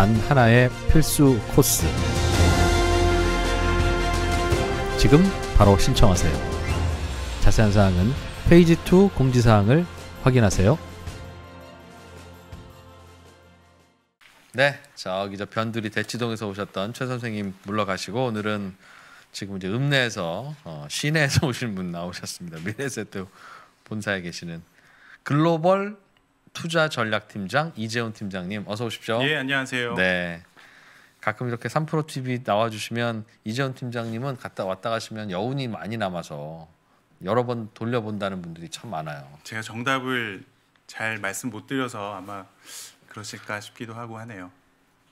단 하나의 필수 코스. 지금 바로 신청하세요. 자세한 사항은 페이지 2 공지사항을 확인하세요. 네, 저기 저 변두리 대치동에서 오셨던 최 선생님 물러가시고 오늘은 지금 이제 읍내에서 어, 시내에서 오신 분 나오셨습니다. 미래세트 본사에 계시는 글로벌 투자 전략 팀장 이재훈 팀장님 어서 오십시오. 예, 안녕하세요. 네. 가끔 이렇게 3프로 TV 나와 주시면 이재훈 팀장님은 갔다 왔다 가시면 여운이 많이 남아서 여러 번 돌려본다는 분들이 참 많아요. 제가 정답을 잘 말씀 못 드려서 아마 그러실까 싶기도 하고 하네요.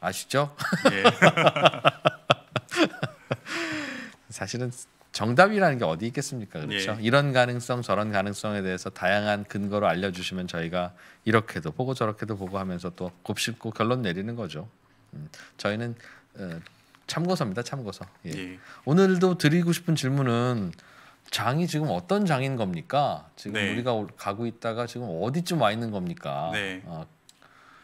아시죠? 예. 사실은 정답이라는 게 어디 있겠습니까? 그렇죠. 예. 이런 가능성 저런 가능성에 대해서 다양한 근거로 알려주시면 저희가 이렇게도 보고 저렇게도 보고 하면서 또 곱씹고 결론 내리는 거죠. 음, 저희는 어, 참고서입니다. 참고서. 예. 예. 오늘도 드리고 싶은 질문은 장이 지금 어떤 장인 겁니까? 지금 네. 우리가 가고 있다가 지금 어디쯤 와 있는 겁니까? 네. 아,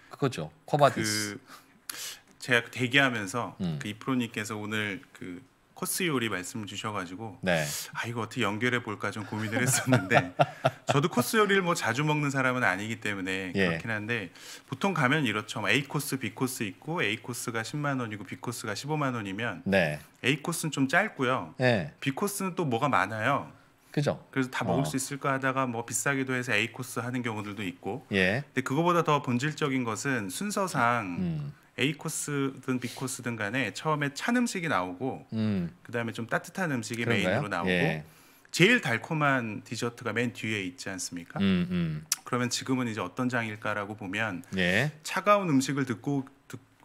그거죠. 코바디스. 그 제가 그 대기하면서 음. 그 이프로님께서 오늘 그 코스 요리 말씀 주셔가지고 네. 아 이거 어떻게 연결해 볼까 좀 고민을 했었는데 저도 코스 요리를 뭐 자주 먹는 사람은 아니기 때문에 예. 그렇긴 한데 보통 가면 이렇죠 뭐 A 코스, B 코스 있고 A 코스가 10만 원이고 B 코스가 15만 원이면 네. A 코스는 좀 짧고요, 예. B 코스는 또 뭐가 많아요. 그죠. 그래서 다 먹을 어. 수 있을까 하다가 뭐 비싸기도 해서 A 코스 하는 경우들도 있고. 예. 근데 그거보다 더 본질적인 것은 순서상 음. A 코스든 B 코스든 간에 처음에 찬 음식이 나오고 음. 그다음에 좀 따뜻한 음식이 그런가요? 메인으로 나오고 예. 제일 달콤한 디저트가 맨 뒤에 있지 않습니까? 음, 음. 그러면 지금은 이제 어떤 장일까라고 보면 예. 차가운 음식을 듣고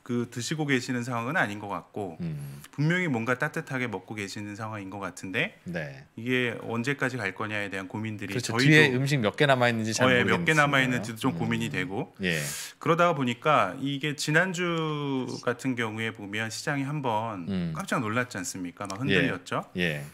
그 드시고 계시는 상황은 아닌 것 같고 음. 분명히 뭔가 따뜻하게 먹고 계시는 상황인 것 같은데 네. 이게 언제까지 갈 거냐에 대한 고민들이 그렇죠. 저희도 뒤에 음식 몇 개 남아 있는지 잘 어, 예, 몇개 남아 있는지도 좀 음. 고민이 되고 예. 그러다 가 보니까 이게 지난주 같은 경우에 보면 시장이 한번 음. 깜짝 놀랐지 않습니까? 막 흔들렸죠. 예. 예.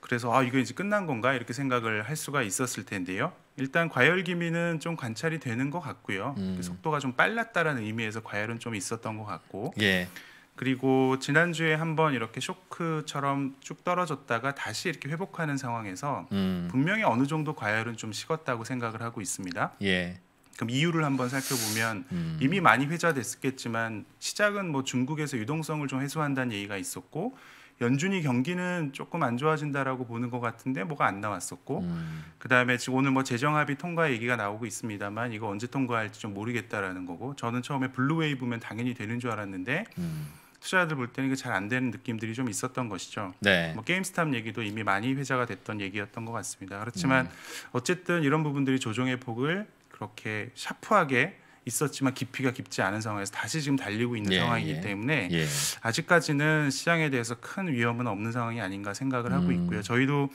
그래서 아 이거 이제 끝난 건가 이렇게 생각을 할 수가 있었을 텐데요. 일단 과열 기미는 좀 관찰이 되는 것 같고요. 음. 그 속도가 좀 빨랐다라는 의미에서 과열은 좀 있었던 것 같고. 예. 그리고 지난주에 한번 이렇게 쇼크처럼 쭉 떨어졌다가 다시 이렇게 회복하는 상황에서 음. 분명히 어느 정도 과열은 좀 식었다고 생각을 하고 있습니다. 예. 그럼 이유를 한번 살펴보면 음. 이미 많이 회자됐었겠지만 시작은 뭐 중국에서 유동성을 좀 해소한다는 얘기가 있었고 연준이 경기는 조금 안 좋아진다라고 보는 것 같은데 뭐가 안 나왔었고 음. 그다음에 지금 오늘 뭐 재정합의 통과 얘기가 나오고 있습니다만 이거 언제 통과할지 좀 모르겠다라는 거고 저는 처음에 블루웨이브면 당연히 되는 줄 알았는데 음. 투자자들 볼 때는 잘 안 되는 느낌들이 좀 있었던 것이죠. 네. 뭐 게임스탑 얘기도 이미 많이 회자가 됐던 얘기였던 것 같습니다. 그렇지만 음. 어쨌든 이런 부분들이 조정의 폭을 그렇게 샤프하게 있었지만 깊이가 깊지 않은 상황에서 다시 지금 달리고 있는 예, 상황이기 예. 때문에 예. 아직까지는 시장에 대해서 큰 위험은 없는 상황이 아닌가 생각을 하고 음. 있고요. 저희도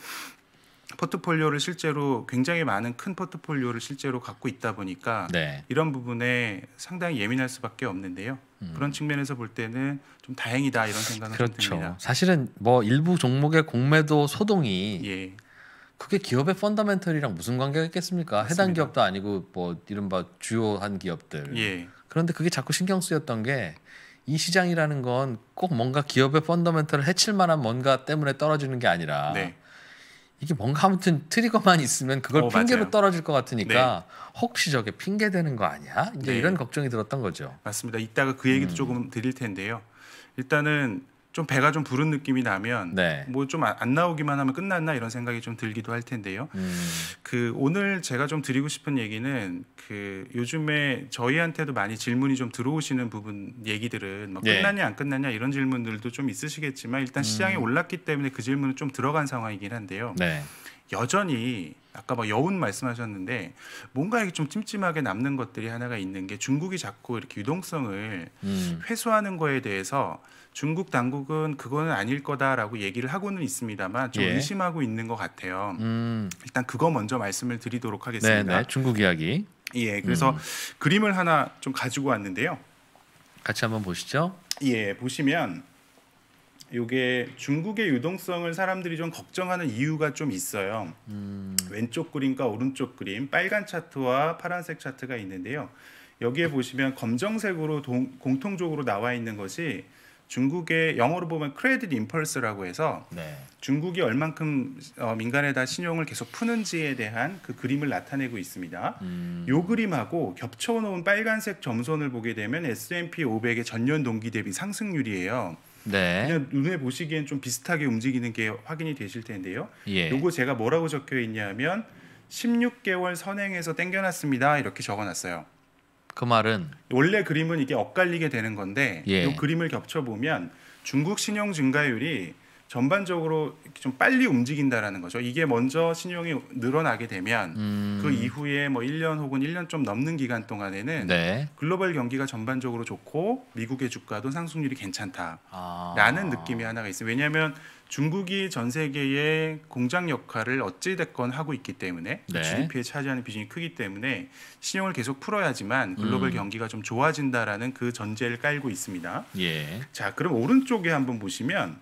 포트폴리오를 실제로 굉장히 많은 큰 포트폴리오를 실제로 갖고 있다 보니까 네. 이런 부분에 상당히 예민할 수밖에 없는데요. 음. 그런 측면에서 볼 때는 좀 다행이다 이런 생각을 그렇죠. 듭니다. 사실은 뭐 일부 종목의 공매도 소동이 예. 그게 기업의 펀더멘털이랑 무슨 관계가 있겠습니까? 맞습니다. 해당 기업도 아니고 뭐 이른바 주요한 기업들. 예. 그런데 그게 자꾸 신경 쓰였던 게 이 시장이라는 건 꼭 뭔가 기업의 펀더멘털을 해칠 만한 뭔가 때문에 떨어지는 게 아니라 네. 이게 뭔가 아무튼 트리거만 있으면 그걸 어, 핑계로 맞아요. 떨어질 것 같으니까 네. 혹시 저게 핑계 되는 거 아니야? 이제 네. 이런 걱정이 들었던 거죠. 맞습니다. 이따가 그 얘기도 음. 조금 드릴 텐데요. 일단은 좀 배가 좀 부른 느낌이 나면 네. 뭐좀 안 나오기만 하면 끝났나 이런 생각이 좀 들기도 할 텐데요. 음. 그 오늘 제가 좀 드리고 싶은 얘기는 그 요즘에 저희한테도 많이 질문이 좀 들어오시는 부분 얘기들은 막 뭐 예. 끝났냐 안 끝났냐 이런 질문들도 좀 있으시겠지만 일단 음. 시장이 음. 올랐기 때문에 그 질문은 좀 들어간 상황이긴 한데요. 네. 여전히 아까 막 뭐 여운 말씀하셨는데 뭔가 이게 좀 찜찜하게 남는 것들이 하나가 있는 게 중국이 자꾸 이렇게 유동성을 음. 회수하는 거에 대해서 중국 당국은 그거는 아닐 거다라고 얘기를 하고는 있습니다만 좀 예. 의심하고 있는 것 같아요. 음. 일단 그거 먼저 말씀을 드리도록 하겠습니다. 네네, 네. 중국 이야기. 예, 그래서 음. 그림을 하나 좀 가지고 왔는데요. 같이 한번 보시죠. 예, 보시면 이게 중국의 유동성을 사람들이 좀 걱정하는 이유가 좀 있어요. 음. 왼쪽 그림과 오른쪽 그림, 빨간 차트와 파란색 차트가 있는데요. 여기에 보시면 검정색으로 동, 공통적으로 나와 있는 것이 중국의 영어로 보면 크레딧 임펄스라고 해서 네. 중국이 얼만큼 어, 민간에다 신용을 계속 푸는지에 대한 그 그림을 나타내고 있습니다. 음. 요 그림하고 겹쳐 놓은 빨간색 점선을 보게 되면 S&P 500의 전년 동기 대비 상승률이에요. 네. 그냥 눈에 보시기엔 좀 비슷하게 움직이는 게 확인이 되실 텐데요. 예. 요거 제가 뭐라고 적혀 있냐면 16개월 선행해서 땡겨놨습니다. 이렇게 적어놨어요. 그 말은 원래 그림은 이게 엇갈리게 되는 건데 예. 이 그림을 겹쳐 보면 중국 신용 증가율이 전반적으로 좀 빨리 움직인다라는 거죠. 이게 먼저 신용이 늘어나게 되면 음. 그 이후에 뭐 1년 혹은 1년 좀 넘는 기간 동안에는 네. 글로벌 경기가 전반적으로 좋고 미국의 주가도 상승률이 괜찮다라는 아. 느낌이 하나가 있어요. 왜냐하면 중국이 전 세계의 공장 역할을 어찌 됐건 하고 있기 때문에 네. GDP에 차지하는 비중이 크기 때문에 신용을 계속 풀어야지만 글로벌 음. 경기가 좀 좋아진다라는 그 전제를 깔고 있습니다. 예. 자, 그럼 오른쪽에 한번 보시면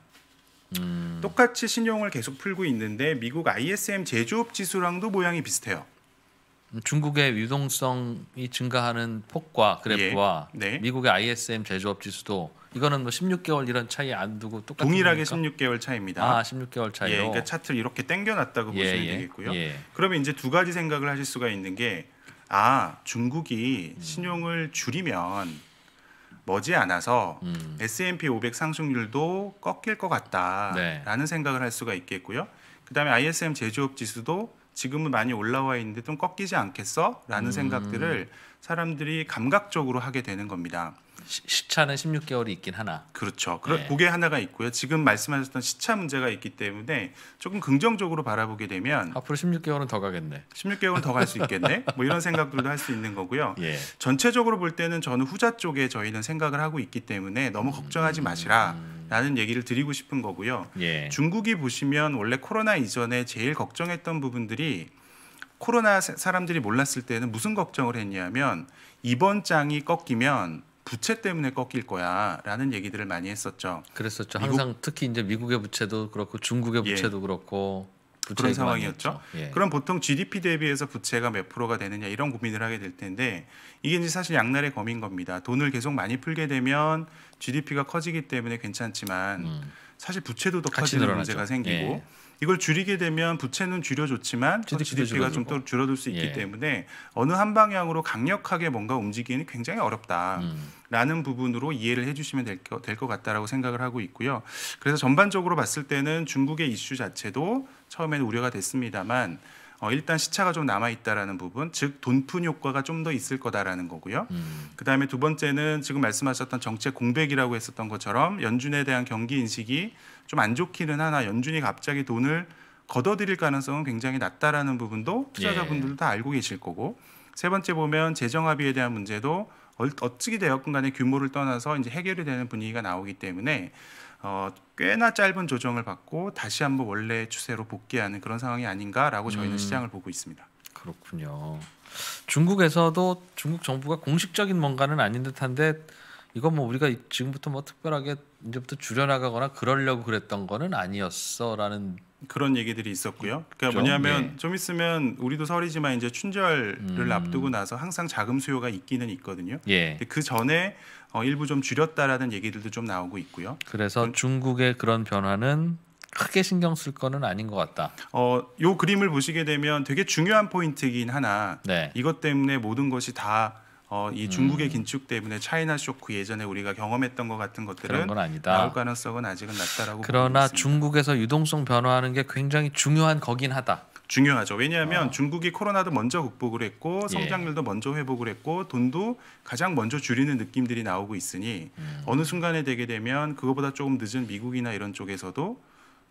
음. 똑같이 신용을 계속 풀고 있는데 미국 ISM 제조업 지수랑도 모양이 비슷해요. 중국의 유동성이 증가하는 폭과 그래프와 예. 네. 미국의 ISM 제조업 지수도 이거는 뭐 16개월 이런 차이 안 두고 똑같은 동일하게 겁니까? 16개월 차이입니다. 아, 16개월 차이로. 예, 그러니까 차트를 이렇게 땡겨놨다고 예, 보시면 예. 되겠고요. 예. 그러면 이제 두 가지 생각을 하실 수가 있는 게 아, 중국이 음. 신용을 줄이면 머지않아서 음. S&P 500 상승률도 꺾일 것 같다라는 네. 생각을 할 수가 있겠고요. 그다음에 ISM 제조업 지수도 지금은 많이 올라와 있는데 좀 꺾이지 않겠어라는 음. 생각들을 사람들이 감각적으로 하게 되는 겁니다. 시차는 16개월이 있긴 하나. 그렇죠. 네. 그게 하나가 있고요. 지금 말씀하셨던 시차 문제가 있기 때문에 조금 긍정적으로 바라보게 되면 앞으로 16개월은 더 가겠네. 16개월은 더 갈 수 있겠네. 뭐 이런 생각들도 할 수 있는 거고요. 예. 전체적으로 볼 때는 저는 후자 쪽에 저희는 생각을 하고 있기 때문에 너무 음. 걱정하지 마시라. 라는 얘기를 드리고 싶은 거고요. 예. 중국이 보시면 원래 코로나 이전에 제일 걱정했던 부분들이 코로나 사람들이 몰랐을 때는 무슨 걱정을 했냐면 이번 장이 꺾이면 부채 때문에 꺾일 거야라는 얘기들을 많이 했었죠. 그랬었죠. 항상 미국, 특히 이제 미국의 부채도 그렇고 중국의 예. 부채도 예. 그렇고 그런 상황이었죠. 예. 그럼 보통 GDP 대비해서 부채가 몇 프로가 되느냐 이런 고민을 하게 될 텐데 이게 이제 사실 양날의 검인 겁니다. 돈을 계속 많이 풀게 되면 GDP가 커지기 때문에 괜찮지만 음. 사실 부채도 더 커지는 문제가 생기고 예. 이걸 줄이게 되면 부채는 줄여줬지만 GDP가 좀더 줄어들 수 있기 예. 때문에 어느 한 방향으로 강력하게 뭔가 움직이는 굉장히 어렵다라는 음. 부분으로 이해를 해주시면 될것 될 같다라고 생각을 하고 있고요. 그래서 전반적으로 봤을 때는 중국의 이슈 자체도 처음에는 우려가 됐습니다만 어, 일단 시차가 좀 남아 있다라는 부분, 즉 돈 푼 효과가 좀 더 있을 거다라는 거고요. 음. 그 다음에 두 번째는 지금 말씀하셨던 정책 공백이라고 했었던 것처럼 연준에 대한 경기 인식이 좀안 좋기는 하나 연준이 갑자기 돈을 걷어들일 가능성은 굉장히 낮다라는 부분도 투자자분들도 예. 다 알고 계실 거고 세 번째 보면 재정 합의에 대한 문제도 어찌게 되었건 간에 규모를 떠나서 이제 해결이 되는 분위기가 나오기 때문에 어, 꽤나 짧은 조정을 받고 다시 한번 원래 추세로 복귀하는 그런 상황이 아닌가라고 저희는 음, 시장을 보고 있습니다. 그렇군요. 중국에서도 중국 정부가 공식적인 뭔가는 아닌 듯한데 이건 뭐 우리가 지금부터 뭐 특별하게 이제부터 줄여나가거나 그러려고 그랬던 거는 아니었어라는 그런 얘기들이 있었고요. 그러니까 그렇죠. 뭐냐면 네. 좀 있으면 우리도 설이지만 이제 춘절을 음. 앞두고 나서 항상 자금 수요가 있기는 있거든요. 예. 그 전에 어, 일부 좀 줄였다라는 얘기들도 좀 나오고 있고요. 그래서 그, 중국의 그런 변화는 크게 신경 쓸 거는 아닌 것 같다. 어, 요 그림을 보시게 되면 되게 중요한 포인트이긴 하나 네. 이것 때문에 모든 것이 다 어, 이 음. 중국의 긴축 때문에 차이나 쇼크 예전에 우리가 경험했던 것 같은 것들은 나올 가능성은 아직은 낮다라고 그러나 중국에서 유동성 변화하는 게 굉장히 중요한 거긴 하다. 중요하죠. 왜냐하면 어. 중국이 코로나도 먼저 극복을 했고 예. 성장률도 예. 먼저 회복을 했고 돈도 가장 먼저 줄이는 느낌들이 나오고 있으니 음. 어느 순간에 되게 되면 그거보다 조금 늦은 미국이나 이런 쪽에서도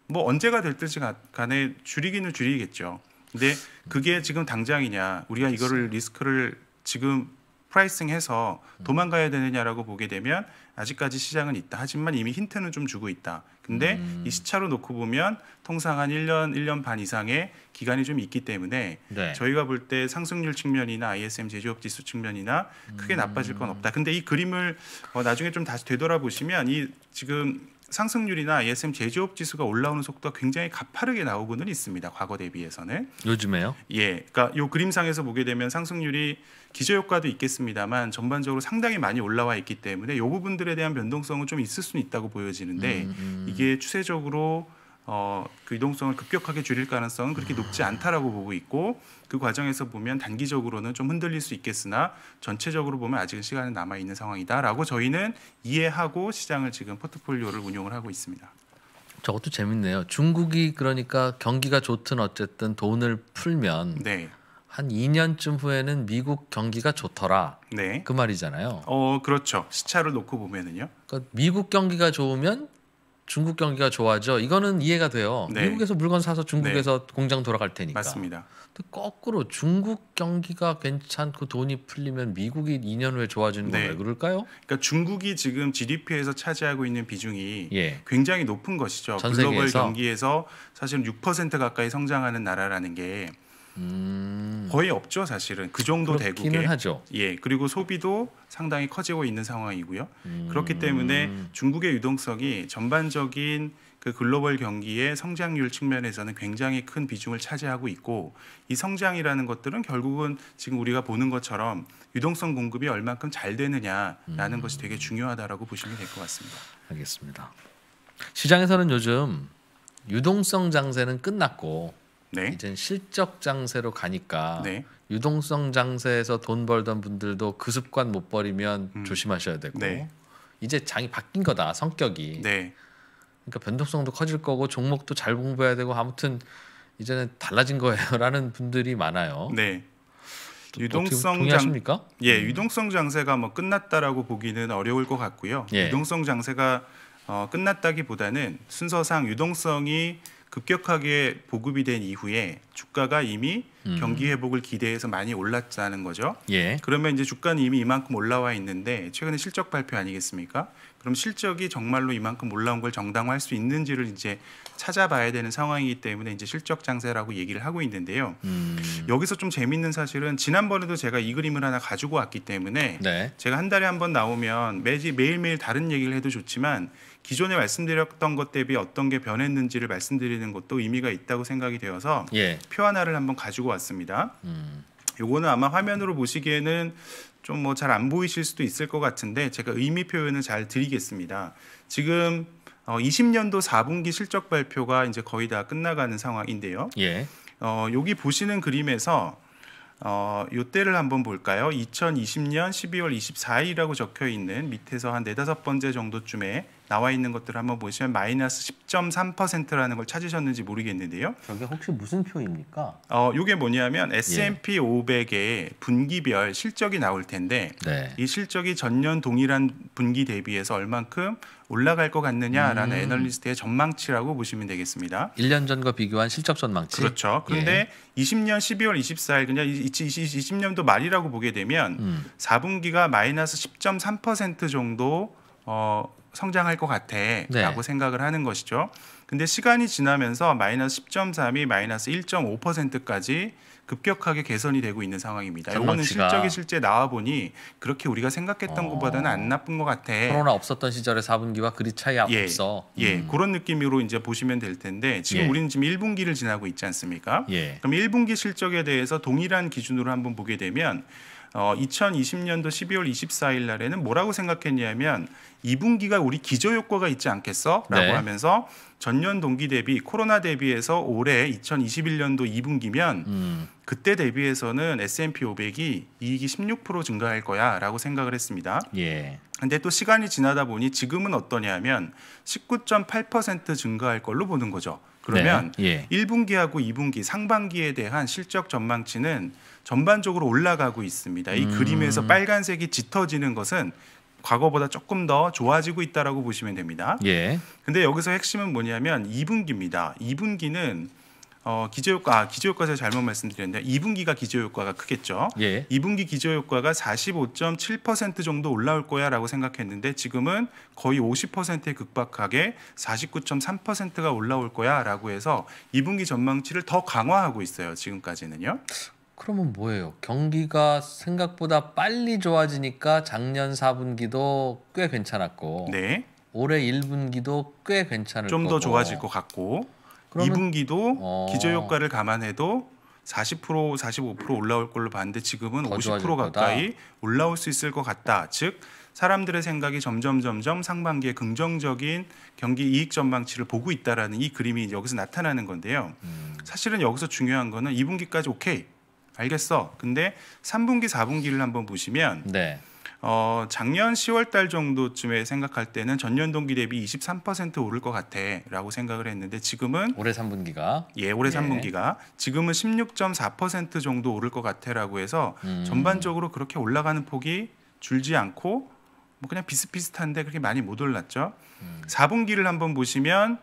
뭐 언제가 될 듯이 간에 줄이기는 줄이겠죠. 근데 그게 지금 당장이냐 우리가 이거를 리스크를 지금 프라이싱해서 음. 도망가야 되느냐라고 보게 되면 아직까지 시장은 있다. 하지만 이미 힌트는 좀 주고 있다. 근데 음. 이 시차로 놓고 보면 통상 한 1년, 1년 반 이상의 기간이 좀 있기 때문에 네. 저희가 볼 때 상승률 측면이나 ISM 제조업 지수 측면이나 크게 음. 나빠질 건 없다. 근데 이 그림을 어, 나중에 좀 다시 되돌아보시면 이 지금 상승률이나 ESM 제조업 지수가 올라오는 속도가 굉장히 가파르게 나오고는 있습니다. 과거 대비해서는. 요즘에요? 예. 그러니까 요 그림상에서 보게 되면 상승률이 기저 효과도 있겠습니다만 전반적으로 상당히 많이 올라와 있기 때문에 요 부분들에 대한 변동성은 좀 있을 수는 있다고 보여지는데 음, 음. 이게 추세적으로 어, 그 이동성을 급격하게 줄일 가능성은 그렇게 높지 않다라고 보고 있고 그 과정에서 보면 단기적으로는 좀 흔들릴 수 있겠으나 전체적으로 보면 아직은 시간은 남아 있는 상황이다라고 저희는 이해하고 시장을 지금 포트폴리오를 운용을 하고 있습니다. 저것도 재밌네요. 중국이 그러니까 경기가 좋든 어쨌든 돈을 풀면 네. 한 2년쯤 후에는 미국 경기가 좋더라. 네. 그 말이잖아요. 어, 그렇죠. 시차를 놓고 보면은요. 그러니까 미국 경기가 좋으면 중국 경기가 좋아져. 이거는 이해가 돼요. 네. 미국에서 물건 사서 중국에서 네. 공장 돌아갈 테니까. 맞습니다. 근데 거꾸로 중국 경기가 괜찮고 돈이 풀리면 미국이 2년 후에 좋아지는 건왜 네. 그럴까요? 그러니까 중국이 지금 GDP에서 차지하고 있는 비중이 예. 굉장히 높은 것이죠. 글로벌 경기에서 사실 6% 가까이 성장하는 나라라는 게 음. 거의 없죠 사실은 그 정도 대국에 하죠. 예 그리고 소비도 상당히 커지고 있는 상황이고요 음. 그렇기 때문에 중국의 유동성이 전반적인 그 글로벌 경기의 성장률 측면에서는 굉장히 큰 비중을 차지하고 있고 이 성장이라는 것들은 결국은 지금 우리가 보는 것처럼 유동성 공급이 얼만큼 잘 되느냐라는 음. 것이 되게 중요하다라고 보시면 될 것 같습니다. 알겠습니다. 시장에서는 요즘 유동성 장세는 끝났고 네. 이젠 실적 장세로 가니까 네. 유동성 장세에서 돈 벌던 분들도 그 습관 못 버리면 음. 조심하셔야 되고 네. 이제 장이 바뀐 거다 성격이 네. 그러니까 변동성도 커질 거고 종목도 잘 공부해야 되고 아무튼 이제는 달라진 거예요라는 분들이 많아요. 네. 유동성 장세입니까? 예, 음. 유동성 장세가 뭐 끝났다라고 보기는 어려울 것 같고요. 예. 유동성 장세가 어, 끝났다기보다는 순서상 유동성이 급격하게 보급이 된 이후에 주가가 이미 음. 경기 회복을 기대해서 많이 올랐다는 거죠. 예. 그러면 이제 주가는 이미 이만큼 올라와 있는데 최근에 실적 발표 아니겠습니까? 그럼 실적이 정말로 이만큼 올라온 걸 정당화할 수 있는지를 이제 찾아봐야 되는 상황이기 때문에 이제 실적 장세라고 얘기를 하고 있는데요. 음. 여기서 좀 재밌는 사실은 지난번에도 제가 이 그림을 하나 가지고 왔기 때문에 네. 제가 한 달에 한 번 나오면 매지 매일매일 다른 얘기를 해도 좋지만 기존에 말씀드렸던 것 대비 어떤 게 변했는지를 말씀드리는 것도 의미가 있다고 생각이 되어서 예. 표 하나를 한번 가지고 왔습니다. 이거는 음. 아마 화면으로 보시기에는 좀 뭐 잘 안 보이실 수도 있을 것 같은데 제가 의미 표현을 잘 드리겠습니다. 지금 어 20년도 4분기 실적 발표가 이제 거의 다 끝나가는 상황인데요. 예. 어 여기 보시는 그림에서 어, 요때를 한번 볼까요? 2020년 12월 24일이라고 적혀 있는 밑에서 한 네다섯 번째 정도쯤에 나와 있는 것들을 한번 보시면 마이너스 10.3%라는 걸 찾으셨는지 모르겠는데요. 저게 그러니까 혹시 무슨 표입니까? 어, 이게 뭐냐면 예. S&P 예. 500의 분기별 실적이 나올 텐데 네. 이 실적이 전년 동일한 분기 대비해서 얼만큼 올라갈 것 같느냐라는 음. 애널리스트의 전망치라고 보시면 되겠습니다. 1년 전과 비교한 실적 전망치. 그렇죠. 예. 그런데 예. 20년 12월 24일 그냥 20년도 말이라고 보게 되면 음. 4분기가 마이너스 10.3% 정도 어, 성장할 것 같아라고 네. 생각을 하는 것이죠. 근데 시간이 지나면서 마이너스 10.3이 마이너스 1.5%까지 급격하게 개선이 되고 있는 상황입니다. 이거는 실적이 실제 나와 보니 그렇게 우리가 생각했던 어... 것보다는 안 나쁜 것 같아. 코로나 없었던 시절의 4분기와 그리 차이 아, 예, 없어. 예, 음. 그런 느낌으로 이제 보시면 될 텐데 지금 예. 우리는 지금 1분기를 지나고 있지 않습니까? 예. 그럼 1분기 실적에 대해서 동일한 기준으로 한번 보게 되면 어, 2020년도 12월 24일 날에는 뭐라고 생각했냐면 2분기가 우리 기저 효과가 있지 않겠어라고 네. 하면서 전년 동기 대비 코로나 대비해서 올해 2021년도 2분기면 음. 그때 대비해서는 S&P 500이 이익이 16% 증가할 거야라고 생각을 했습니다. 예. 근데 또 시간이 지나다 보니 지금은 어떠냐면 19.8% 증가할 걸로 보는 거죠. 그러면 네, 예. 1분기하고 2분기 상반기에 대한 실적 전망치는 전반적으로 올라가고 있습니다. 이 음. 그림에서 빨간색이 짙어지는 것은 과거보다 조금 더 좋아지고 있다라고 보시면 됩니다. 예. 근데 여기서 핵심은 뭐냐면 2분기입니다. 2분기는 어, 기저효과, 아, 기저효과에서 잘못 말씀드렸는데 2분기가 기저효과가 크겠죠. 예. 2분기 기저효과가 45.7% 정도 올라올 거야라고 생각했는데 지금은 거의 50%에 극박하게 49.3%가 올라올 거야라고 해서 2분기 전망치를 더 강화하고 있어요. 지금까지는요. 그러면 뭐예요? 경기가 생각보다 빨리 좋아지니까 작년 4분기도 꽤 괜찮았고 네. 올해 1분기도 꽤 괜찮을 좀더 좋아질 것 같고 2분기도 어. 기저 효과를 감안해도 40% 45% 올라올 걸로 봤는데 지금은 50% 가까이 올라올 수 있을 것 같다. 즉 사람들의 생각이 점점 점점 상반기에 긍정적인 경기 이익 전망치를 보고 있다라는 이 그림이 여기서 나타나는 건데요. 음. 사실은 여기서 중요한 거는 2분기까지 오케이 알겠어. 근데 3분기 4분기를 한번 보시면 네. 어, 작년 10월 달 정도쯤에 생각할 때는 전년 동기 대비 23% 오를 것 같아라고 생각을 했는데 지금은 올해 3분기가 예, 올해 예. 3분기가 지금은 16.4% 정도 오를 것 같아라고 해서 음. 전반적으로 그렇게 올라가는 폭이 줄지 않고 뭐 그냥 비슷비슷한데 그렇게 많이 못 올랐죠. 음. 4분기를 한번 보시면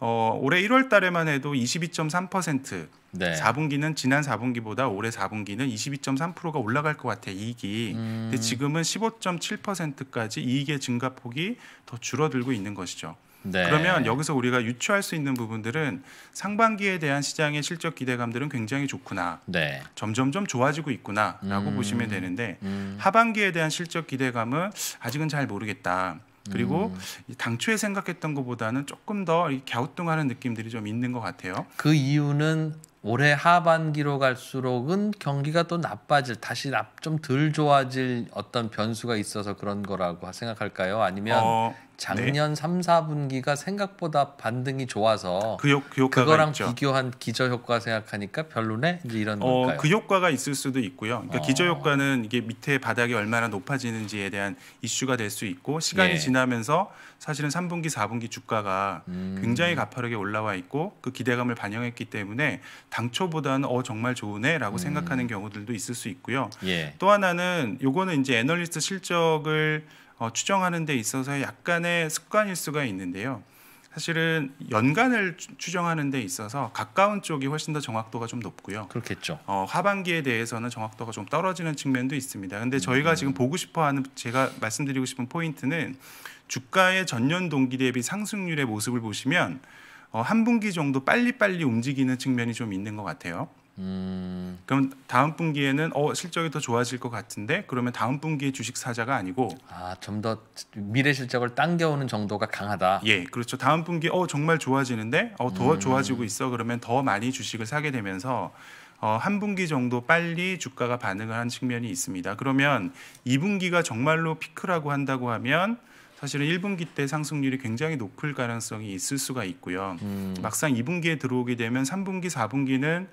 어, 올해 1월 달에만 해도 22.3% 네. 4분기는 지난 4분기보다 올해 4분기는 22.3%가 올라갈 것 같아 이익이. 음. 근데 지금은 15.7%까지 이익의 증가폭이 더 줄어들고 있는 것이죠. 네. 그러면 여기서 우리가 유추할 수 있는 부분들은 상반기에 대한 시장의 실적 기대감들은 굉장히 좋구나, 네. 점점점 좋아지고 있구나라고 음. 보시면 되는데 음. 하반기에 대한 실적 기대감은 아직은 잘 모르겠다. 그리고 음. 당초에 생각했던 것보다는 조금 더 갸우뚱하는 느낌들이 좀 있는 것 같아요. 그 이유는 올해 하반기로 갈수록은 경기가 또 나빠질 다시 좀 덜 좋아질 어떤 변수가 있어서 그런 거라고 생각할까요? 아니면 어, 작년 네. 3, 4분기가 생각보다 반등이 좋아서 그, 효, 그 거랑 비교한 기저 효과 생각하니까 별로네 이런 제이 어, 걸까요? 그 효과가 있을 수도 있고요. 그러니까 어. 기저 효과는 이게 밑에 바닥이 얼마나 높아지는지에 대한 이슈가 될 수 있고 시간이 예. 지나면서 사실은 3분기, 4분기 주가가 음. 굉장히 가파르게 올라와 있고 그 기대감을 반영했기 때문에 당초보다는 어 정말 좋으네라고 음. 생각하는 경우들도 있을 수 있고요. 예. 또 하나는 요거는 이제 애널리스트 실적을 어, 추정하는 데 있어서 약간의 습관일 수가 있는데요. 사실은 연간을 추정하는 데 있어서 가까운 쪽이 훨씬 더 정확도가 좀 높고요. 그렇겠죠. 어, 하반기에 대해서는 정확도가 좀 떨어지는 측면도 있습니다. 근데 저희가 음. 지금 보고 싶어 하는 제가 말씀드리고 싶은 포인트는 주가의 전년 동기 대비 상승률의 모습을 보시면 어, 한 분기 정도 빨리빨리 움직이는 측면이 좀 있는 것 같아요. 음. 그럼 다음 분기에는 어 실적이 더 좋아질 것 같은데 그러면 다음 분기에 주식 사자가 아니고 아 좀 더 미래 실적을 당겨오는 정도가 강하다. 예, 그렇죠. 다음 분기 어 정말 좋아지는데 어더 음. 좋아지고 있어 그러면 더 많이 주식을 사게 되면서 어, 한 분기 정도 빨리 주가가 반응을 한 측면이 있습니다. 그러면 이분기가 정말로 피크라고 한다고 하면 사실은 1분기 때 상승률이 굉장히 높을 가능성이 있을 수가 있고요. 음. 막상 2분기에 들어오게 되면 3분기, 4분기는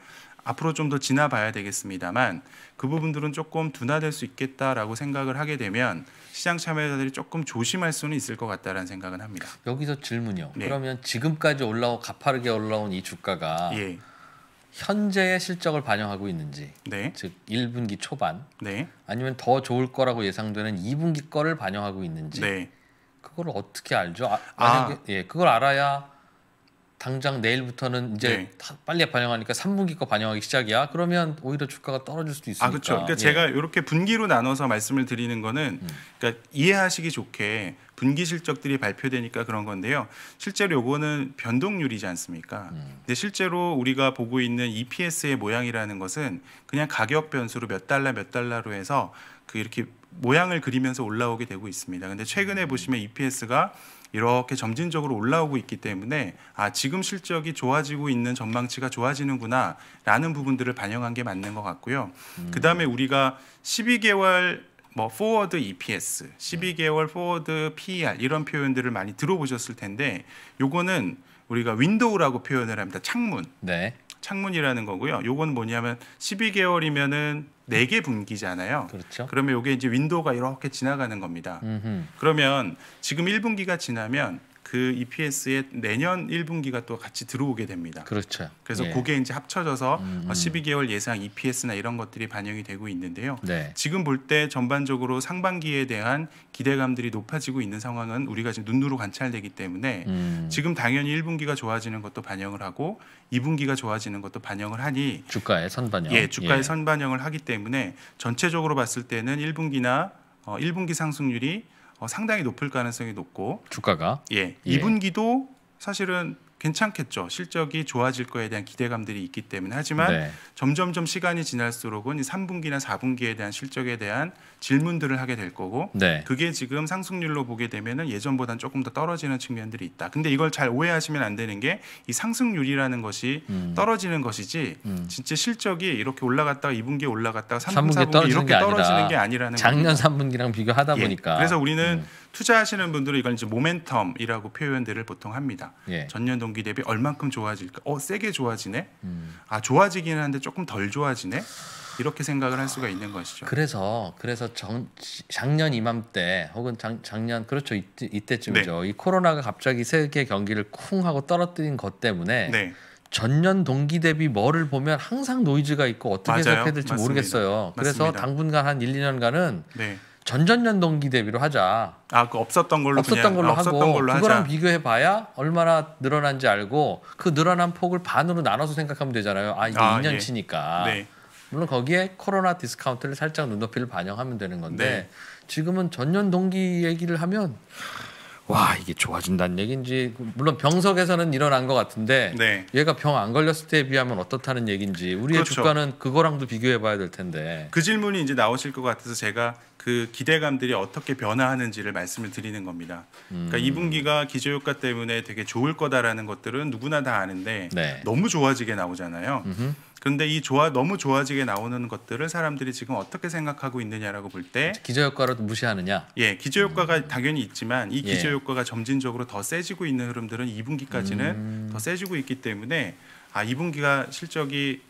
앞으로 좀 더 지나봐야 되겠습니다만 그 부분들은 조금 둔화될 수 있겠다라고 생각을 하게 되면 시장 참여자들이 조금 조심할 수는 있을 것 같다라는 생각은 합니다. 여기서 질문이요. 네. 그러면 지금까지 올라온 가파르게 올라온 이 주가가 예. 현재의 실적을 반영하고 있는지 네. 즉 1분기 초반 네. 아니면 더 좋을 거라고 예상되는 2분기 거를 반영하고 있는지 네. 그걸 어떻게 알죠? 아, 아. 만약에, 아. 예, 그걸 알아야 당장 내일부터는 이제 네. 빨리 반영하니까 3분기 거 반영하기 시작이야. 그러면 오히려 주가가 떨어질 수도 있으니까. 아 그렇죠. 그러니까 예. 제가 이렇게 분기로 나눠서 말씀을 드리는 거는 음. 그러니까 이해하시기 좋게 분기 실적들이 발표되니까 그런 건데요. 실제로 요거는 변동률이지 않습니까? 음. 근데 실제로 우리가 보고 있는 EPS의 모양이라는 것은 그냥 가격 변수로 몇 달러 몇 달러로 해서 그 이렇게 모양을 그리면서 올라오게 되고 있습니다. 근데 최근에 음. 보시면 EPS가 이렇게 점진적으로 올라오고 있기 때문에 아 지금 실적이 좋아지고 있는 전망치가 좋아지는구나라는 부분들을 반영한 게 맞는 것 같고요. 음. 그 다음에 우리가 12개월 뭐 포워드 EPS, 12개월 포워드 PER 이런 표현들을 많이 들어보셨을 텐데 요거는 우리가 윈도우라고 표현을 합니다. 창문. 네. 창문이라는 거고요. 요건 뭐냐면 12개월이면은 네개 분기잖아요. 그렇죠. 그러면 이게 이제 윈도우가 이렇게 지나가는 겁니다. 음흠. 그러면 지금 1분기가 지나면 그 EPS에 내년 1분기가 또 같이 들어오게 됩니다. 그렇죠. 그래서 예. 그게 이제 합쳐져서 음. 12개월 어, 예상 EPS나 이런 것들이 반영이 되고 있는데요. 네. 지금 볼 때 전반적으로 상반기에 대한 기대감들이 높아지고 있는 상황은 우리가 지금 눈으로 관찰되기 때문에 음. 지금 당연히 1분기가 좋아지는 것도 반영을 하고 2분기가 좋아지는 것도 반영을 하니 주가의 선반영. 예, 주가의 예. 선반영을 하기 때문에 전체적으로 봤을 때는 1분기나 어, 1분기 상승률이 어, 상당히 높을 가능성이 높고 주가가 예, 예. 2분기도 사실은 괜찮겠죠. 실적이 좋아질 거에 대한 기대감들이 있기 때문에 하지만 네. 점점점 시간이 지날수록은 이 3분기나 4분기에 대한 실적에 대한 질문들을 하게 될 거고 네. 그게 지금 상승률로 보게 되면은 예전보다는 조금 더 떨어지는 측면들이 있다. 근데 이걸 잘 오해하시면 안 되는 게 이 상승률이라는 것이 음. 떨어지는 것이지 음. 진짜 실적이 이렇게 올라갔다가 2분기에 올라갔다가 3분기, 4분기 이렇게 떨어지는 게 아니라는 작년 겁니다. 3분기랑 비교하다 예. 보니까 그래서 우리는 음. 투자하시는 분들은 이걸 이제 모멘텀이라고 표현들을 보통 합니다. 예. 전년 동기 대비 얼만큼 좋아질까? 어, 세게 좋아지네. 음. 아, 좋아지기는 한데 조금 덜 좋아지네. 이렇게 생각을 할 수가 있는 것이죠. 그래서 그래서 정, 작년 이맘때 혹은 장, 작년 그렇죠 이때, 쯤이죠이 네. 코로나가 갑자기 세계 경기를 쿵 하고 떨어뜨린 것 때문에 네. 전년 동기 대비 뭐를 보면 항상 노이즈가 있고 어떻게 맞아요. 해석해야 될지 맞습니다. 모르겠어요. 맞습니다. 당분간 한 1, 2년간은 네. 전전연동 기대비로 하자. 아, 그 없었던 걸로 없었던 그냥, 걸로 아, 없었던 하고 걸로 그거랑 비교해 봐야 얼마나 늘어난지 알고 그 늘어난 폭을 반으로 나눠서 생각하면 되잖아요. 아, 이게 아, 2년치니까. 예. 네. 물론 거기에 코로나 디스카운트를 살짝 눈높이를 반영하면 되는 건데 네. 지금은 전년 동기 얘기를 하면 와 이게 좋아진다는 얘기인지 물론 병석에서는 일어난 것 같은데 네. 얘가 병 안 걸렸을 때에 비하면 어떻다는 얘기인지 우리의 그렇죠. 주가는 그거랑도 비교해 봐야 될 텐데 그 질문이 이제 나오실 것 같아서 제가 그 기대감들이 어떻게 변화하는지를 말씀을 드리는 겁니다. 그러니까 음. 그러니까 2분기가 기저효과 때문에 되게 좋을 거다라는 것들은 누구나 다 아는데 네. 너무 좋아지게 나오잖아요. 그런데 이 좋아 너무 좋아지게 나오는 것들을 사람들이 지금 어떻게 생각하고 있느냐라고 볼때 그렇죠. 기저효과로 무시하느냐? 예, 기저효과가 음. 당연히 있지만 이 예. 기저효과가 예. 점진적으로 더 세지고 있는 흐름들은 2분기까지는 음. 더 세지고 있기 때문에 아 2분기가 실적이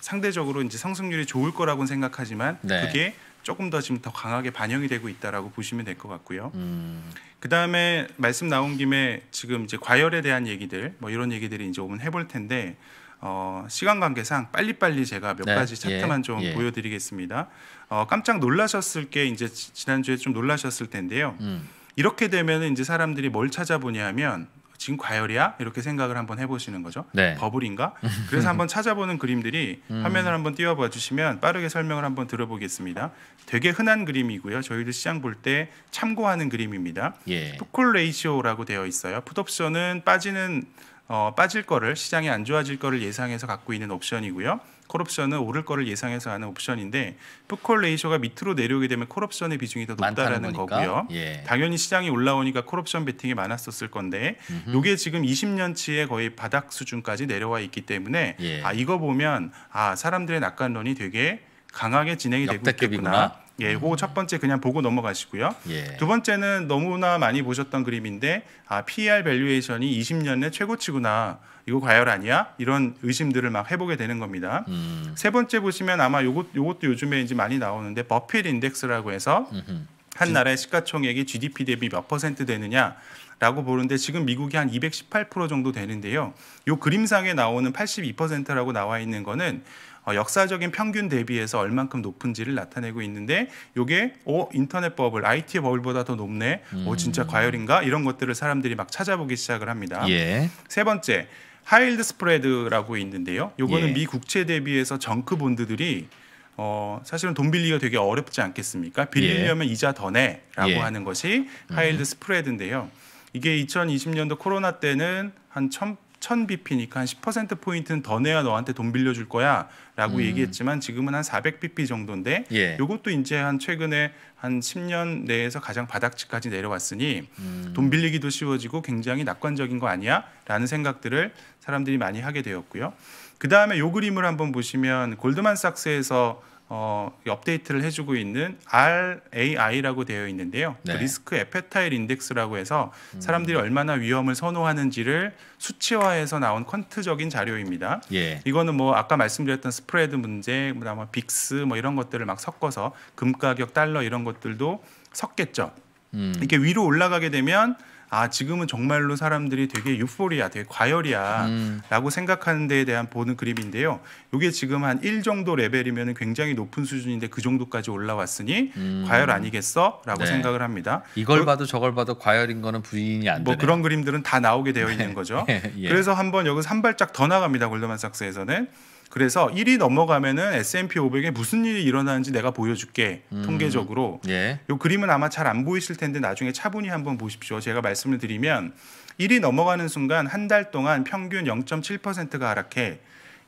상대적으로 이제 상승률이 좋을 거라고 생각하지만 네. 그게 조금 더 지금 더 강하게 반영이 되고 있다라고 보시면 될 것 같고요. 음. 그 다음에 말씀 나온 김에 지금 이제 과열에 대한 얘기들 뭐 이런 얘기들이 이제 오면 해볼 텐데 어, 시간 관계상 빨리빨리 제가 몇 네. 가지 차트만 예. 좀 예. 보여드리겠습니다. 어, 깜짝 놀라셨을 게 이제 지난주에 좀 놀라셨을 텐데요. 음. 이렇게 되면 이제 사람들이 뭘 찾아보냐면 지금 과열이야? 이렇게 생각을 한번 해보시는 거죠. 네. 버블인가? 그래서 한번 찾아보는 그림들이 음. 화면을 한번 띄워봐 주시면 빠르게 설명을 한번 들어보겠습니다. 되게 흔한 그림이고요. 저희들 시장 볼 때 참고하는 그림입니다. 예. 풋콜 레이시오라고 되어 있어요. 풋옵션은 빠지는 어, 빠질 거를 시장이 안 좋아질 거를 예상해서 갖고 있는 옵션이고요. 콜옵션은 오를 거를 예상해서 하는 옵션인데 풋콜 레이셔가 밑으로 내려오게 되면 콜옵션의 비중이 더 높다라는 거고요. 예. 당연히 시장이 올라오니까 콜옵션 베팅이 많았었을 건데 이게 지금 20년치의 거의 바닥 수준까지 내려와 있기 때문에 예. 아 이거 보면 아 사람들의 낙관론이 되게 강하게 진행이 되고 있겠구나. 예, 그거 음. 첫 번째 그냥 보고 넘어가시고요. 예. 두 번째는 너무나 많이 보셨던 그림인데 아, p e r 밸류에이션이 2 0년내 최고치구나. 이거 과열 아니야? 이런 의심들을 막 해보게 되는 겁니다. 음. 세 번째 보시면 아마 요것 요것도 요즘에 이제 많이 나오는데 버필 인덱스라고 해서 음흠. 한 나라의 시가총액이 GDP 대비 몇 퍼센트 되느냐 라고 보는데 지금 미국이 한 218% 정도 되는데요. 요 그림상에 나오는 82%라고 나와 있는 거는 어, 역사적인 평균 대비해서 얼만큼 높은지를 나타내고 있는데 이게 오 어, 인터넷 버블, IT 버블보다 더 높네. 음. 어 진짜 음. 과열인가? 이런 것들을 사람들이 막 찾아보기 시작을 합니다. 예. 세 번째 하일드 스프레드라고 있는데요. 요거는 예. 미 국채 대비해서 정크 본드들이 어, 사실은 돈 빌리기가 되게 어렵지 않겠습니까? 빌리려면 예. 이자 더 내라고 예. 하는 것이 하일드 음. 스프레드인데요. 이게 2020년도 코로나 때는 한 천, 1000bp니까 한 10%포인트는 더 내야 너한테 돈 빌려줄 거야 라고 음. 얘기했지만 지금은 한 400bp 정도인데 예. 요것도 이제 한 최근에 한 10년 내에서 가장 바닥치까지 내려왔으니 음. 돈 빌리기도 쉬워지고 굉장히 낙관적인 거 아니야? 라는 생각들을 사람들이 많이 하게 되었고요. 그 다음에 요 그림을 한번 보시면 골드만삭스에서 어, 업데이트를 해주고 있는 RAI라고 되어 있는데요. 그 네. 리스크 에페타일 인덱스라고 해서 음. 사람들이 음. 얼마나 위험을 선호하는지를 수치화해서 나온 퀀트적인 자료입니다. 예. 이거는 뭐 아까 말씀드렸던 스프레드 문제, 그다음에 뭐 빅스 뭐 이런 것들을 막 섞어서 금가격 달러 이런 것들도 섞겠죠. 음. 이렇게 위로 올라가게 되면 아 지금은 정말로 사람들이 되게 유포리아, 되게 과열이야라고 음. 생각하는 데에 대한 보는 그림인데요. 요게 지금 한 일 정도 레벨이면 굉장히 높은 수준인데 그 정도까지 올라왔으니 음. 과열 아니겠어라고 네. 생각을 합니다. 이걸 그, 봐도 저걸 봐도 과열인 거는 부인이 안되뭐 그런 그림들은 다 나오게 되어 있는 네. 거죠. 예, 예. 그래서 한번 여기서 한 발짝 더 나갑니다. 골드만삭스에서는 그래서 1위 넘어가면은 S&P 500에 무슨 일이 일어나는지 내가 보여줄게 음. 통계적으로. 예. 요 그림은 아마 잘 안 보이실 텐데 나중에 차분히 한번 보십시오. 제가 말씀을 드리면 1위 넘어가는 순간 한 달 동안 평균 0.7%가 하락해.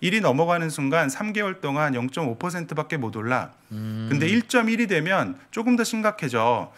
1위 넘어가는 순간 3개월 동안 0.5%밖에 못 올라. 음. 근데 1.1이 되면 조금 더 심각해져.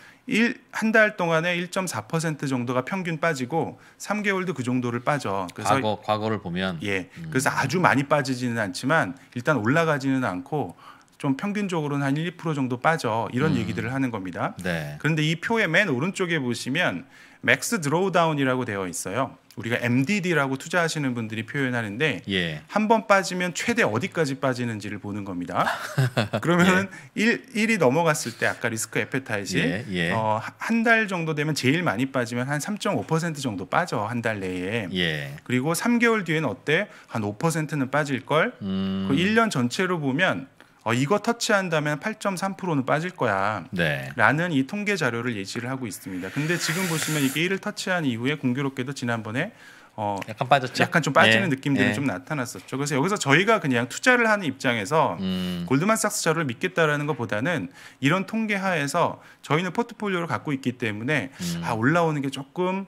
한달 동안에 1.4% 정도가 평균 빠지고 3개월도 그 정도를 빠져. 그래서 과거 과거를 보면 예. 음. 그래서 아주 많이 빠지지는 않지만 일단 올라가지는 않고 좀 평균적으로는 한 1, 2% 정도 빠져 이런 음. 얘기들을 하는 겁니다. 네. 그런데 이 표의 맨 오른쪽에 보시면 맥스 드로우다운이라고 되어 있어요. 우리가 MDD라고 투자하시는 분들이 표현하는데 예. 한번 빠지면 최대 어디까지 빠지는지를 보는 겁니다. 그러면은 예. 1, 이 넘어갔을 때 아까 리스크 에페타이지 예. 예. 어, 한달 정도 되면 제일 많이 빠지면 한 3.5% 정도 빠져 한 달 내에. 예. 그리고 3개월 뒤에는 어때? 한 5%는 빠질 걸. 음. 그 1년 전체로 보면 어, 이거 터치한다면 8.3%는 빠질 거야. 네. 라는 이 통계 자료를 예시를 하고 있습니다. 근데 지금 보시면 이게 1을 터치한 이후에 공교롭게도 지난번에 어, 약간 빠졌죠. 약간 좀 빠지는 예. 느낌들이 예. 좀 나타났었죠. 그래서 여기서 저희가 그냥 투자를 하는 입장에서 음. 골드만삭스 자료를 믿겠다라는 것보다는 이런 통계 하에서 저희는 포트폴리오를 갖고 있기 때문에 음. 아 올라오는 게 조금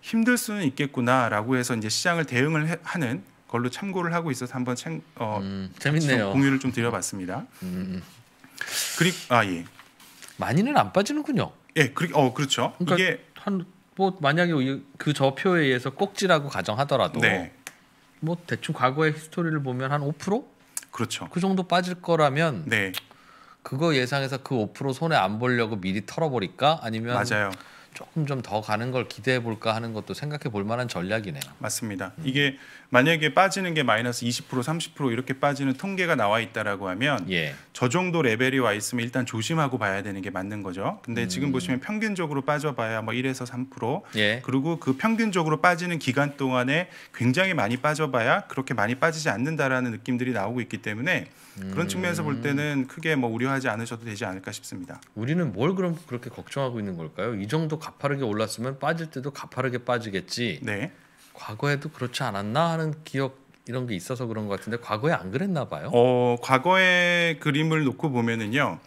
힘들 수는 있겠구나라고 해서 이제 시장을 대응을 하는 걸로 참고를 하고 있어서 한번 챙, 어, 음, 재밌네요. 공유를 좀 드려봤습니다. 음, 음, 음. 그리고 아 예. 많이는 안 빠지는군요. 예, 그, 어 그렇죠. 그러니까 이게 한뭐 만약에 그 저표에 의해서 꼭지라고 가정하더라도 네. 뭐 대충 과거의 히스토리를 보면 한 5%? 그렇죠. 그 정도 빠질 거라면 네. 그거 예상해서 그 5% 손에 안 보려고 미리 털어버릴까? 아니면 맞아요. 조금 좀 더 가는 걸 기대해 볼까 하는 것도 생각해 볼 만한 전략이네요. 맞습니다. 음. 이게 만약에 빠지는 게 마이너스 20% 30% 이렇게 빠지는 통계가 나와 있다라고 하면 예. 저 정도 레벨이 와 있으면 일단 조심하고 봐야 되는 게 맞는 거죠. 근데 음. 지금 보시면 평균적으로 빠져봐야 뭐 1에서 3% 예. 그리고 그 평균적으로 빠지는 기간 동안에 굉장히 많이 빠져봐야 그렇게 많이 빠지지 않는다라는 느낌들이 나오고 있기 때문에 그런 측면에서 볼 때는 음. 크게 뭐 우려하지 않으셔도 되지 않을까 싶습니다. 우리는 뭘 그럼 그렇게 걱정하고 있는 걸까요? 이 정도 가파르게 올랐으면 빠질 때도 가파르게 빠지겠지. 네. 과거에도 그렇지 않았나 하는 기억 이런 게 있어서 그런 것 같은데 과거에 안 그랬나 봐요. 어, 과거의 그림을 놓고 보면은요.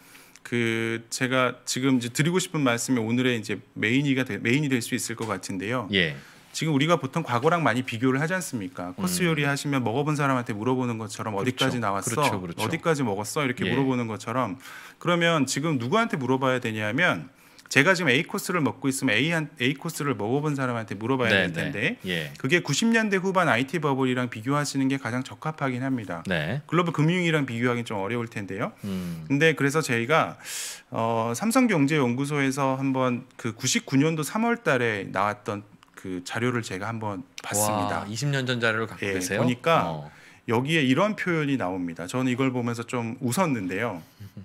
그 제가 지금 이제 드리고 싶은 말씀이 오늘의 이제 메인이가 되, 메인이 될 수 있을 것 같은데요. 예. 지금 우리가 보통 과거랑 많이 비교를 하지 않습니까? 코스 음. 요리 하시면 먹어본 사람한테 물어보는 것처럼 그렇죠. 어디까지 나왔어, 그렇죠, 그렇죠. 어디까지 먹었어 이렇게 예. 물어보는 것처럼 그러면 지금 누구한테 물어봐야 되냐면 제가 지금 A 코스를 먹고 있으면 A 한 A 코스를 먹어본 사람한테 물어봐야 네, 될 네. 텐데 예. 그게 90년대 후반 IT 버블이랑 비교하시는 게 가장 적합하긴 합니다. 네. 글로벌 금융이랑 비교하기 는좀 어려울 텐데요. 음. 근데 그래서 저희가 어, 삼성경제연구소에서 한번 그 99년도 3월달에 나왔던 그 자료를 제가 한번 봤습니다. 와, 20년 전 자료를 갖고 예, 계세요? 보니까. 어. 여기에 이런 표현이 나옵니다. 저는 이걸 보면서 좀 웃었는데요.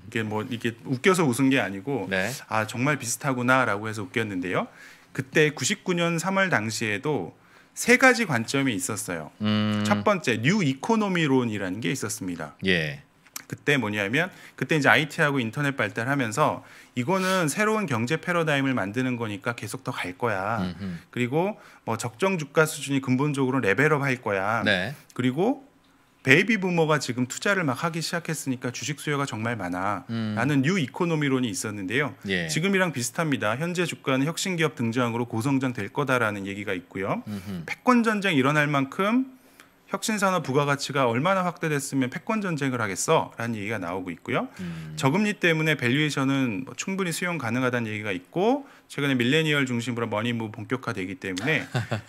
이게 뭐 이게 웃겨서 웃은 게 아니고 네. 아 정말 비슷하구나라고 해서 웃겼는데요. 그때 99년 3월 당시에도 세 가지 관점이 있었어요. 음. 첫 번째 뉴 이코노미론이라는 게 있었습니다. 예. 그때 뭐냐면 그때 이제 IT하고 인터넷 발달하면서 이거는 새로운 경제 패러다임을 만드는 거니까 계속 더 갈 거야. 음흠. 그리고 뭐 적정 주가 수준이 근본적으로 레벨업 할 거야. 네. 그리고 베이비 부모가 지금 투자를 막 하기 시작했으니까 주식 수요가 정말 많아. 음. 라는 뉴 이코노미론이 있었는데요. 예. 지금이랑 비슷합니다. 현재 주가는 혁신 기업 등장으로 고성장 될 거다라는 얘기가 있고요. 음흠. 패권 전쟁 일어날 만큼 혁신산업 부가가치가 얼마나 확대됐으면 패권 전쟁을 하겠어라는 얘기가 나오고 있고요. 음. 저금리 때문에 밸류에이션은 뭐 충분히 수용 가능하다는 얘기가 있고 최근에 밀레니얼 중심으로 머니무 본격화되기 때문에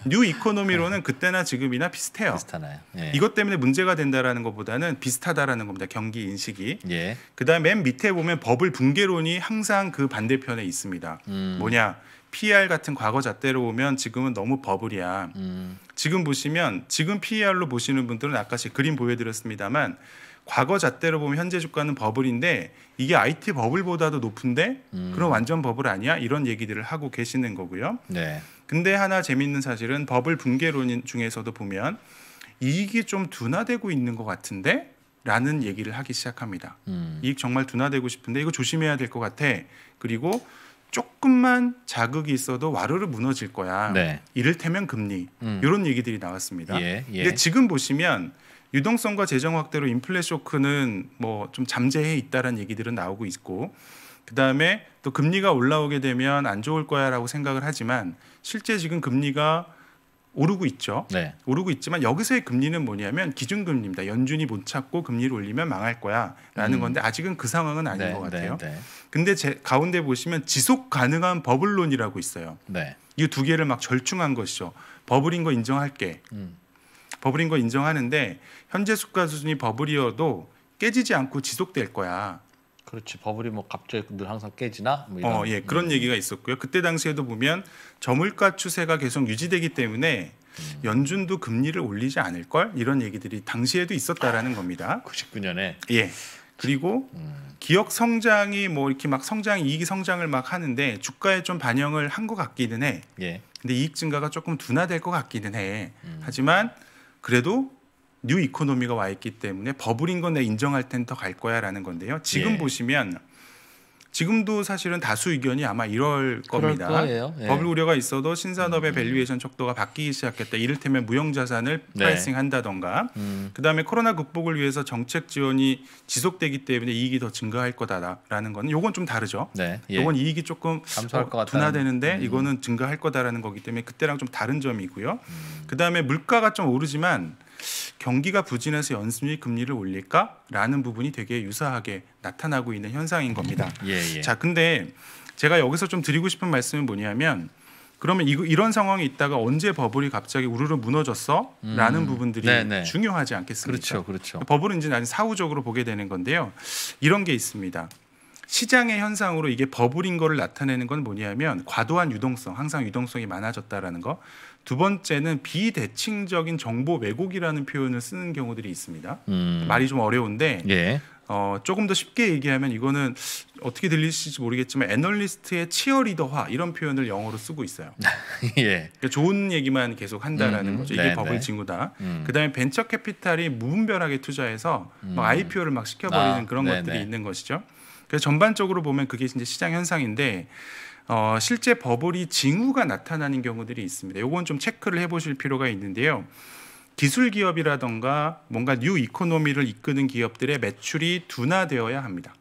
뉴 이코노미로는 그때나 지금이나 비슷해요. 비슷하나요? 예. 이것 때문에 문제가 된다라는 것보다는 비슷하다라는 겁니다. 경기 인식이. 예. 그다음 에맨 밑에 보면 버블 붕괴론이 항상 그 반대편에 있습니다. 음. 뭐냐? PR 같은 과거 잣대로 보면 지금은 너무 버블이야. 음. 지금 보시면 지금 PER로 보시는 분들은 아까 제 그림 보여드렸습니다만 과거 잣대로 보면 현재 주가는 버블인데 이게 IT 버블보다도 높은데 음. 그럼 완전 버블 아니야? 이런 얘기들을 하고 계시는 거고요. 네. 근데 하나 재밌는 사실은 버블 붕괴론 중에서도 보면 이익이 좀 둔화되고 있는 것 같은데 라는 얘기를 하기 시작합니다. 음. 이익 정말 둔화되고 싶은데 이거 조심해야 될 것 같아. 그리고 조금만 자극이 있어도 와르르 무너질 거야. 네. 이를테면 금리 음. 이런 얘기들이 나왔습니다. 예, 예. 근데 지금 보시면 유동성과 재정 확대로 인플레 쇼크는 뭐 좀 잠재해 있다라는 얘기들은 나오고 있고 그다음에 또 금리가 올라오게 되면 안 좋을 거야라고 생각을 하지만 실제 지금 금리가 오르고 있죠. 네. 오르고 있지만 여기서의 금리는 뭐냐면 기준금리입니다. 연준이 못 찾고 금리를 올리면 망할 거야라는 음. 건데 아직은 그 상황은 아닌 네, 것 같아요. 네, 네. 근데 제 가운데 보시면 지속 가능한 버블론이라고 있어요. 네. 이두 개를 막 절충한 것이죠. 버블인 거 인정할게. 음. 버블인 거 인정하는데 현재 수가 수준이 버블이어도 깨지지 않고 지속될 거야. 그렇지 버블이 뭐 갑자기 늘 항상 깨지나 뭐 이런 어, 예, 그런 음. 얘기가 있었고요. 그때 당시에도 보면 저물가 추세가 계속 유지되기 때문에 음. 연준도 금리를 올리지 않을 걸 이런 얘기들이 당시에도 있었다라는 아, 겁니다. 99년에 예. 그리고 음. 기업 성장이 뭐 이렇게 막 성장 이익이 성장을 막 하는데 주가에 좀 반영을 한 것 같기는 해. 예. 근데 이익 증가가 조금 둔화될 것 같기는 해. 음. 하지만 그래도 뉴 이코노미가 와 있기 때문에 버블인 건내 인정할 텐더갈 거야라는 건데요. 지금 예. 보시면 지금도 사실은 다수 의견이 아마 이럴 겁니다. 예. 버블 우려가 있어도 신산업의 음, 밸류에이션 척도가 바뀌기 시작했다. 이를테면 무형자산을 네. 프라이싱한다던가 음. 그다음에 코로나 극복을 위해서 정책 지원이 지속되기 때문에 이익이 더 증가할 거다라는 거는 요건 좀 다르죠. 네. 예. 건 이익이 조금 감소할 것 어, 둔화되는데 음. 이거는 증가할 거다라는 거기 때문에 그때랑 좀 다른 점이고요. 음. 그다음에 물가가 좀 오르지만 경기가 부진해서 연준이 금리를 올릴까라는 부분이 되게 유사하게 나타나고 있는 현상인 겁니다. 예, 예. 자, 근데 제가 여기서 좀 드리고 싶은 말씀은 뭐냐면 그러면 이, 이런 상황이 있다가 언제 버블이 갑자기 우르르 무너졌어? 라는 음, 부분들이 네네. 네. 중요하지 않겠습니까? 그렇죠, 그렇죠. 버블은 이제 나는 사후적으로 보게 되는 건데요. 이런 게 있습니다. 시장의 현상으로 이게 버블인 거를 나타내는 건 뭐냐면 과도한 유동성, 항상 유동성이 많아졌다라는 거. 두 번째는 비대칭적인 정보 왜곡이라는 표현을 쓰는 경우들이 있습니다. 음. 말이 좀 어려운데 예. 어, 조금 더 쉽게 얘기하면 이거는 어떻게 들리실지 모르겠지만 애널리스트의 치어리더화 이런 표현을 영어로 쓰고 있어요. 예. 그러니까 좋은 얘기만 계속 한다라는 음, 음. 거죠. 이게 네, 네. 버블 네. 징후다. 음. 그다음에 벤처 캐피탈이 무분별하게 투자해서 음. 막 IPO를 막 시켜버리는 아, 그런 네, 것들이 네. 있는 것이죠. 그래서 전반적으로 보면 그게 이제 시장 현상인데 어, 실제 버블이 징후가 나타나는 경우들이 있습니다. 이건좀 체크를 해보실 필요가 있는데요. 기술 기업이라던가 뭔가 뉴 이코노미를 이끄는 기업들의 매출이 둔화되어야 합니다.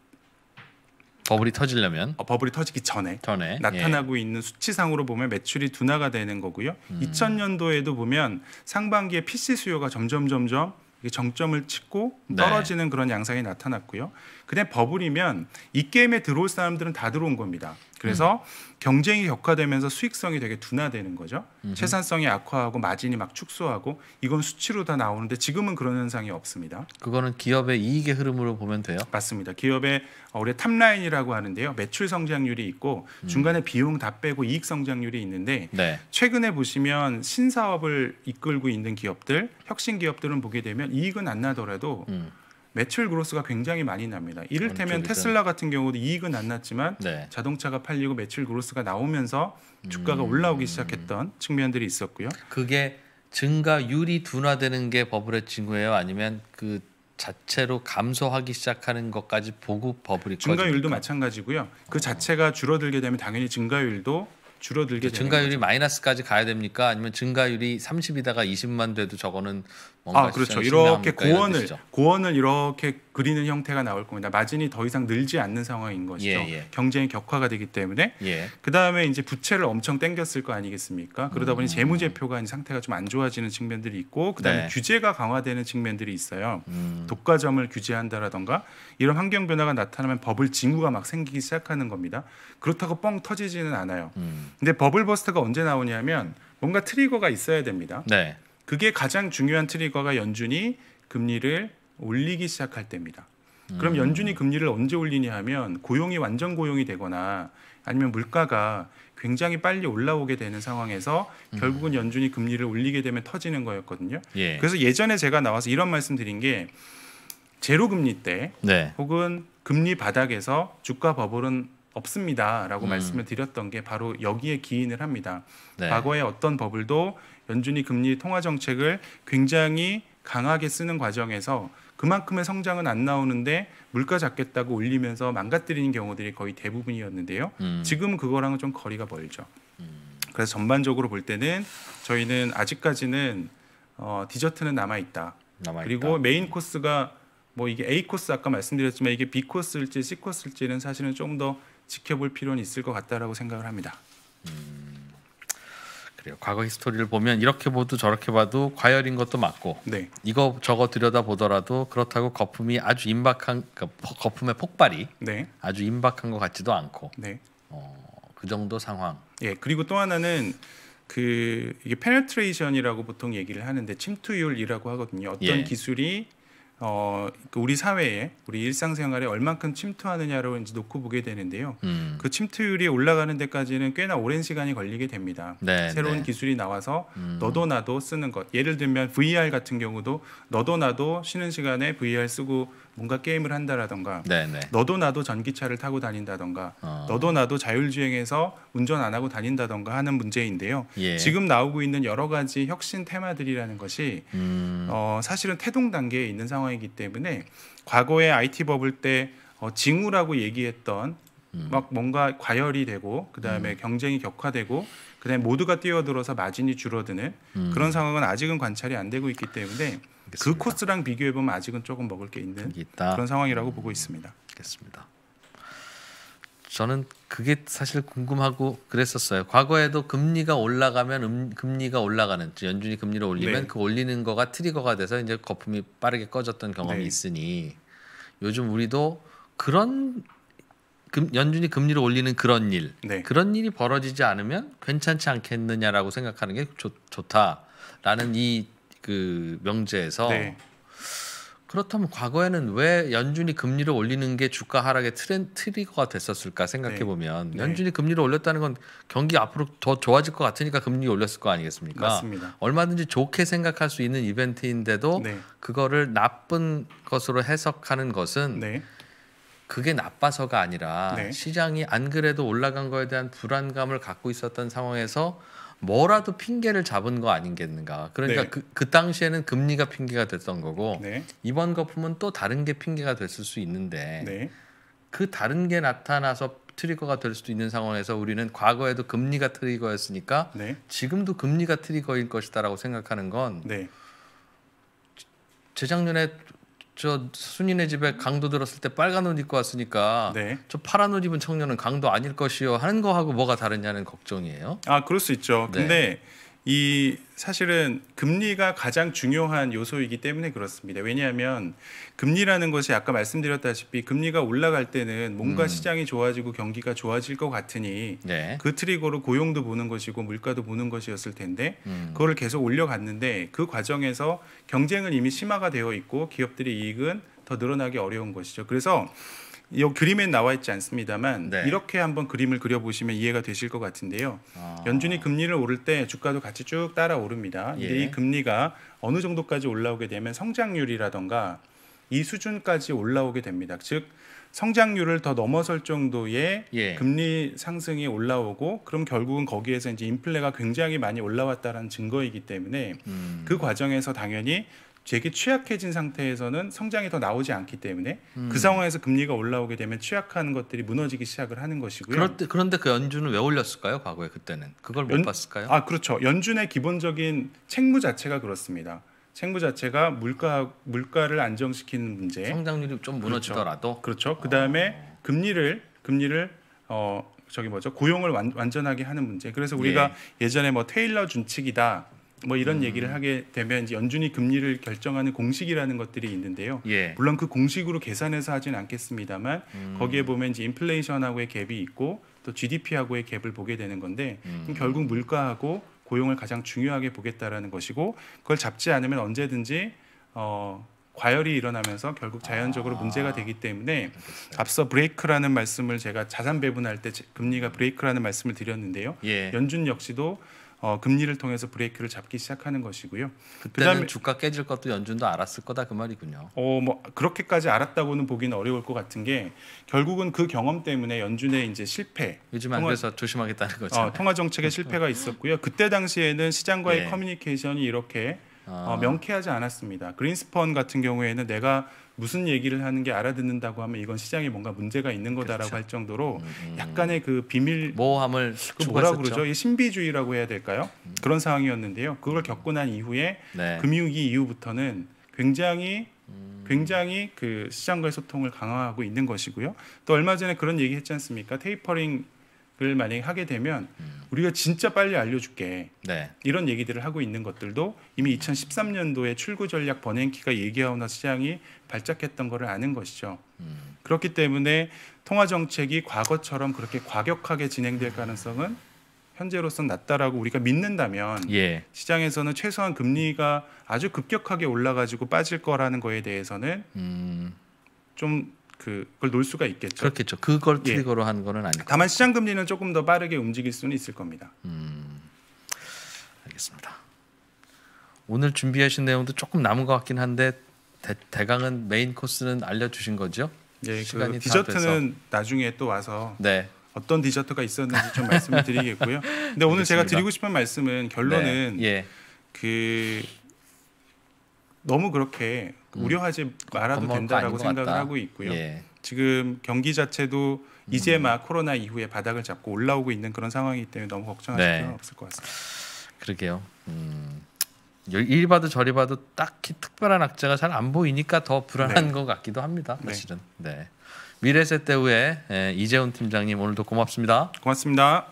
버블이 터지려면 어, 버블이 터지기 전에, 전에 예. 나타나고 예. 있는 수치상으로 보면 매출이 둔화가 되는 거고요. 음. 2000년도에도 보면 상반기에 PC 수요가 점점 점점 정점을 찍고 네. 떨어지는 네. 그런 양상이 나타났고요. 그냥 버블이면 이 게임에 들어올 사람들은 다 들어온 겁니다. 그래서 음. 경쟁이 격화되면서 수익성이 되게 둔화되는 거죠. 음흠. 채산성이 악화하고 마진이 막 축소하고 이건 수치로 다 나오는데 지금은 그런 현상이 없습니다. 그거는 기업의 이익의 흐름으로 보면 돼요? 맞습니다. 기업의 올해 탑라인이라고 하는데요. 매출 성장률이 있고 음. 중간에 비용 다 빼고 이익 성장률이 있는데 네. 최근에 보시면 신사업을 이끌고 있는 기업들, 혁신 기업들은 보게 되면 이익은 안 나더라도 음. 매출 그로스가 굉장히 많이 납니다. 이를테면 그렇죠, 그렇죠. 테슬라 같은 경우도 이익은 안 났지만 네. 자동차가 팔리고 매출 그로스가 나오면서 주가가 음... 올라오기 시작했던 측면들이 있었고요. 그게 증가율이 둔화되는 게 버블의 징후예요, 아니면 그 자체로 감소하기 시작하는 것까지 보고 버블이 증가율도 꺼집니까? 마찬가지고요. 그 어... 자체가 줄어들게 되면 당연히 증가율도 줄어들게 그러니까 되는 증가율이 거죠. 마이너스까지 가야 됩니까? 아니면 증가율이 30이다가 20만 돼도 저거는 아 그렇죠. 이렇게 고원을 고원을 이렇게 그리는 형태가 나올 겁니다. 마진이 더 이상 늘지 않는 상황인 것이죠. 예, 예. 경쟁이 격화가 되기 때문에 예. 그 다음에 이제 부채를 엄청 땡겼을 거 아니겠습니까? 그러다 음. 보니 재무제표가 상태가 좀 안 좋아지는 측면들이 있고 그 다음에 네. 규제가 강화되는 측면들이 있어요. 음. 독과점을 규제한다라던가 이런 환경 변화가 나타나면 버블 징후가 막 생기기 시작하는 겁니다. 그렇다고 뻥 터지지는 않아요. 음. 근데 버블 버스터가 언제 나오냐면 뭔가 트리거가 있어야 됩니다. 네. 그게 가장 중요한 트리거가 연준이 금리를 올리기 시작할 때입니다. 그럼 음. 연준이 금리를 언제 올리냐 하면 고용이 완전 고용이 되거나 아니면 물가가 굉장히 빨리 올라오게 되는 상황에서 음. 결국은 연준이 금리를 올리게 되면 터지는 거였거든요. 예. 그래서 예전에 제가 나와서 이런 말씀 드린 게 제로 금리 때 네. 혹은 금리 바닥에서 주가 버블은 없습니다라고 음. 말씀을 드렸던 게 바로 여기에 기인을 합니다. 네. 과거에 어떤 버블도 연준이 금리 통화 정책을 굉장히 강하게 쓰는 과정에서 그만큼의 성장은 안 나오는데 물가 잡겠다고 올리면서 망가뜨리는 경우들이 거의 대부분이었는데요. 음. 지금 그거랑은 좀 거리가 멀죠. 음. 그래서 전반적으로 볼 때는 저희는 아직까지는 어, 디저트는 남아 있다. 그리고 메인 코스가 뭐 이게 A 코스 아까 말씀드렸지만 이게 B 코스일지 C 코스일지는 사실은 좀 더 지켜볼 필요는 있을 것 같다라고 생각을 합니다. 음. 그래요. 과거 히스토리를 보면 이렇게 봐도 저렇게 봐도 과열인 것도 맞고 네. 이거 저거 들여다 보더라도 그렇다고 거품이 아주 임박한 그러니까 거품의 폭발이 네. 아주 임박한 것 같지도 않고 네. 어, 그 정도 상황. 예 그리고 또 하나는 그 이게 페네트레이션이라고 보통 얘기를 하는데 침투율이라고 하거든요. 어떤 예. 기술이 어, 그 우리 사회에 우리 일상생활에 얼만큼 침투하느냐로 이제 놓고 보게 되는데요. 음. 그 침투율이 올라가는 데까지는 꽤나 오랜 시간이 걸리게 됩니다. 네, 새로운 네. 기술이 나와서 음. 너도 나도 쓰는 것. 예를 들면 VR 같은 경우도 너도 나도 쉬는 시간에 VR 쓰고 뭔가 게임을 한다라던가 네네. 네. 너도 나도 전기차를 타고 다닌다던가 어. 너도 나도 자율주행해서 운전 안 하고 다닌다던가 하는 문제인데요. 예. 지금 나오고 있는 여러 가지 혁신 테마들이라는 것이 음. 어, 사실은 태동 단계에 있는 상황이기 때문에 과거에 IT 버블 때 어, 징후라고 얘기했던 음. 막 뭔가 과열이 되고 그다음에 음. 경쟁이 격화되고 그다음에 모두가 뛰어들어서 마진이 줄어드는 음. 그런 상황은 아직은 관찰이 안 되고 있기 때문에 그 알겠습니다. 그 코스랑 비교해 보면 아직은 조금 먹을 게 있는 그런 상황이라고 보고 있습니다. 알겠습니다. 저는 그게 사실 궁금하고 그랬었어요. 과거에도 금리가 올라가면 음, 금리가 올라가는 연준이 금리를 올리면 네. 그 올리는 거가 트리거가 돼서 이제 거품이 빠르게 꺼졌던 경험이 네. 있으니 요즘 우리도 그런 금, 연준이 금리를 올리는 그런 일 네. 그런 일이 벌어지지 않으면 괜찮지 않겠느냐라고 생각하는 게 좋, 좋다라는 이그 명제에서 네. 그렇다면 과거에는 왜 연준이 금리를 올리는 게 주가 하락의 트렌 트리거가 됐었을까 생각해 네. 보면 네. 네. 연준이 금리를 올렸다는 건 경기 앞으로 더 좋아질 것 같으니까 금리 올렸을 거 아니겠습니까? 맞습니다. 얼마든지 좋게 생각할 수 있는 이벤트인데도 네. 그거를 나쁜 것으로 해석하는 것은 네. 그게 나빠서가 아니라 네. 시장이 안 그래도 올라간 거에 대한 불안감을 갖고 있었던 상황에서 뭐라도 핑계를 잡은 거 아닌겠는가. 그러니까 네. 그, 그 당시에는 금리가 핑계가 됐던 거고 네. 이번 거품은 또 다른 게 핑계가 됐을 수 있는데 네. 그 다른 게 나타나서 트리거가 될 수도 있는 상황에서 우리는 과거에도 금리가 트리거였으니까 네. 지금도 금리가 트리거일 것이다라고 생각하는 건 네. 재작년에 저 순이네 집에 강도 들었을 때 빨간 옷 입고 왔으니까 네. 저 파란 옷 입은 청년은 강도 아닐 것이요 하는 거하고 뭐가 다르냐는 걱정이에요. 아 그럴 수 있죠. 네. 근데 네. 이 사실은 금리가 가장 중요한 요소이기 때문에 그렇습니다. 왜냐하면 금리라는 것이 아까 말씀드렸다시피 금리가 올라갈 때는 뭔가 음. 시장이 좋아지고 경기가 좋아질 것 같으니 네. 그 트리거로 고용도 보는 것이고 물가도 보는 것이었을 텐데 음. 그거를 계속 올려갔는데 그 과정에서 경쟁은 이미 심화가 되어 있고 기업들의 이익은 더 늘어나기 어려운 것이죠. 그래서 이 그림에 나와 있지 않습니다만 네. 이렇게 한번 그림을 그려보시면 이해가 되실 것 같은데요. 아. 연준이 금리를 오를 때 주가도 같이 쭉 따라 오릅니다. 예. 이 금리가 어느 정도까지 올라오게 되면 성장률이라던가 이 수준까지 올라오게 됩니다. 즉 성장률을 더 넘어설 정도의 예. 금리 상승이 올라오고 그럼 결국은 거기에서 이제 인플레가 굉장히 많이 올라왔다는 증거이기 때문에 음. 그 과정에서 당연히 되게 취약해진 상태에서는 성장이 더 나오지 않기 때문에 음. 그 상황에서 금리가 올라오게 되면 취약한 것들이 무너지기 시작을 하는 것이고요. 그런 그런데 그 연준은 왜 올렸을까요? 과거에 그때는 그걸 못 연, 봤을까요? 아 그렇죠. 연준의 기본적인 책무 자체가 그렇습니다. 책무 자체가 물가 물가를 안정시키는 문제, 성장률이 좀 그렇죠. 무너지더라도 그렇죠. 그렇죠. 그다음에 어. 금리를 금리를 어 저기 뭐죠 고용을 완, 전하게 하는 문제. 그래서 우리가 예. 전에뭐 테일러 준칙이다. 뭐 이런 음. 얘기를 하게 되면 이제 연준이 금리를 결정하는 공식이라는 것들이 있는데요. 예. 물론 그 공식으로 계산해서 하진 않겠습니다만 음. 거기에 보면 이제 인플레이션하고의 갭이 있고 또 GDP하고의 갭을 보게 되는 건데 음. 결국 물가하고 고용을 가장 중요하게 보겠다라는 것이고 그걸 잡지 않으면 언제든지 어 과열이 일어나면서 결국 자연적으로 아. 문제가 되기 때문에 알겠어요. 앞서 브레이크라는 말씀을 제가 자산 배분할 때 금리가 브레이크라는 말씀을 드렸는데요. 예. 연준 역시도 어, 금리를 통해서 브레이크를 잡기 시작하는 것이고요. 그때는 그다음에, 주가 깨질 것도 연준도 알았을 거다 그 말이군요. 어, 뭐 그렇게까지 알았다고는 보기는 어려울 것 같은 게 결국은 그 경험 때문에 연준의 이제 실패. 요즘 안 통화, 돼서 조심하겠다는 어, 거죠. 어, 통화 정책의 네. 실패가 있었고요. 그때 당시에는 시장과의 네. 커뮤니케이션이 이렇게 어, 아. 명쾌하지 않았습니다. 그린스펀 같은 경우에는 내가 무슨 얘기를 하는 게 알아듣는다고 하면 이건 시장에 뭔가 문제가 있는 그렇죠. 거다라고 그렇죠. 할 정도로 음. 약간의 그 비밀 모함을 그 뭐라 그러죠? 이 신비주의라고 해야 될까요? 음. 그런 상황이었는데요. 그걸 겪고 난 이후에 네. 금융위기 이후부터는 굉장히 음. 굉장히 그 시장과의 소통을 강화하고 있는 것이고요. 또 얼마 전에 그런 얘기 했지 않습니까? 테이퍼링 을 만약에 하게 되면 음. 우리가 진짜 빨리 알려줄게 네. 이런 얘기들을 하고 있는 것들도 이미 2013년도에 출구 전략 버냉키가 얘기하고 나 시장이 발작했던 것을 아는 것이죠. 음. 그렇기 때문에 통화 정책이 과거처럼 그렇게 과격하게 진행될 가능성은 현재로서는 낮다라고 우리가 믿는다면 예. 시장에서는 최소한 금리가 아주 급격하게 올라가지고 빠질 거라는 거에 대해서는 음. 좀 그, 그걸 놓을 수가 있겠죠. 그렇겠죠. 그걸 예. 트리거로 예. 한 거는 아니고. 다만 시장 금리는 조금 더 빠르게 움직일 수는 있을 겁니다. 음. 알겠습니다. 오늘 준비하신 내용도 조금 남은 것 같긴 한데 대, 강은 메인 코스는 알려주신 거죠? 예, 그 시간이 그 디저트는 나중에 또 와서 네. 어떤 디저트가 있었는지 좀 말씀을 드리겠고요. 근데 오늘 알겠습니다. 제가 드리고 싶은 말씀은 결론은 네. 예. 그 너무 그렇게 음. 우려하지 말아도 된다라고 생각을 하고 있고요. 예. 지금 경기 자체도 이제 음. 코로나 이후에 바닥을 잡고 올라오고 있는 그런 상황이기 때문에 너무 걱정할 네. 필요는 없을 것 같습니다. 그러게요. 음. 일 봐도 저리 봐도 딱히 특별한 악재가 잘 안 보이니까 더 불안한 네. 것 같기도 합니다. 네. 사실은. 네. 미래세대우의 예, 이재훈 팀장님 오늘도 고맙습니다. 고맙습니다.